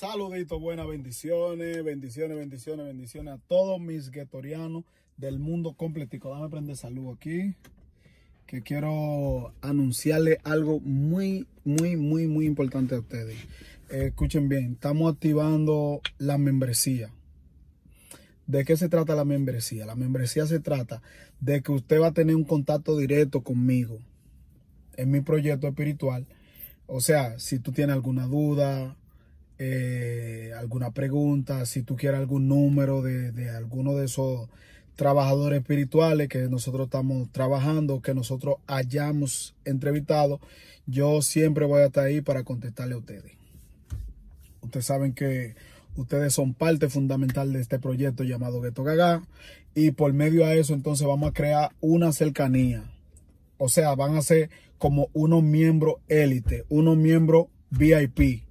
Saluditos, buenas bendiciones, bendiciones, bendiciones, bendiciones a todos mis guetorianos del mundo completico. Dame prender salud aquí, que quiero anunciarle algo muy, muy, muy, muy importante a ustedes. Eh, escuchen bien, estamos activando la membresía. ¿De qué se trata la membresía? La membresía se trata de que usted va a tener un contacto directo conmigo en mi proyecto espiritual. O sea, si tú tienes alguna duda, eh, alguna pregunta, si tú quieres algún número de, alguno de esos trabajadores espirituales que nosotros estamos trabajando, que nosotros hayamos entrevistado, yo siempre voy a estar ahí para contestarle a ustedes. Ustedes saben que ustedes son parte fundamental de este proyecto llamado Ghetto Gaga y por medio de eso entonces vamos a crear una cercanía. O sea, van a ser como unos miembros élite, unos miembros VIP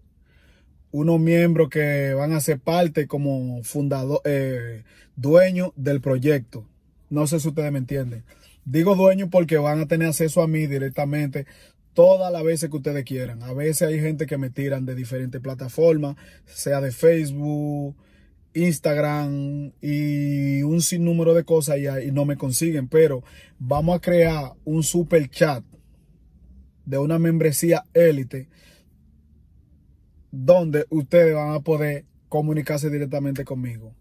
unos miembros que van a ser parte como fundador, eh, dueño del proyecto. No sé si ustedes me entienden. Digo dueño porque van a tener acceso a mí directamente todas las veces que ustedes quieran. A veces hay gente que me tiran de diferentes plataformas, sea de Facebook, Instagram y un sinnúmero de cosas y, y no me consiguen. Pero vamos a crear un super chat de una membresía élite donde ustedes van a poder comunicarse directamente conmigo.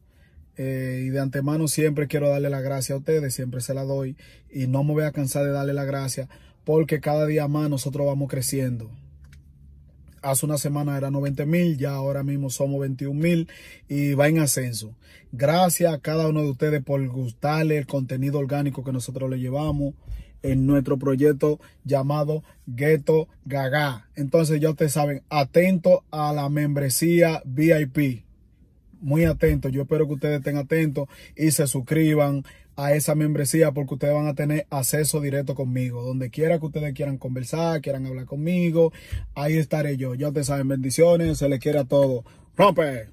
Eh, y de antemano siempre quiero darle la gracia a ustedes, siempre se la doy y no me voy a cansar de darle la gracia porque cada día más nosotros vamos creciendo. Hace una semana era 90 mil, ya ahora mismo somos 21 mil y va en ascenso. Gracias a cada uno de ustedes por gustarle el contenido orgánico que nosotros le llevamos en nuestro proyecto llamado Ghetto Gaga. Entonces ya ustedes saben, atento a la membresía VIP. Muy atento, Yo espero que ustedes estén atentos y se suscriban a esa membresía porque ustedes van a tener acceso directo conmigo. Donde quiera que ustedes quieran conversar, quieran hablar conmigo, ahí estaré yo. Ya ustedes saben, bendiciones, se les quiere a todos. ¡Rompe!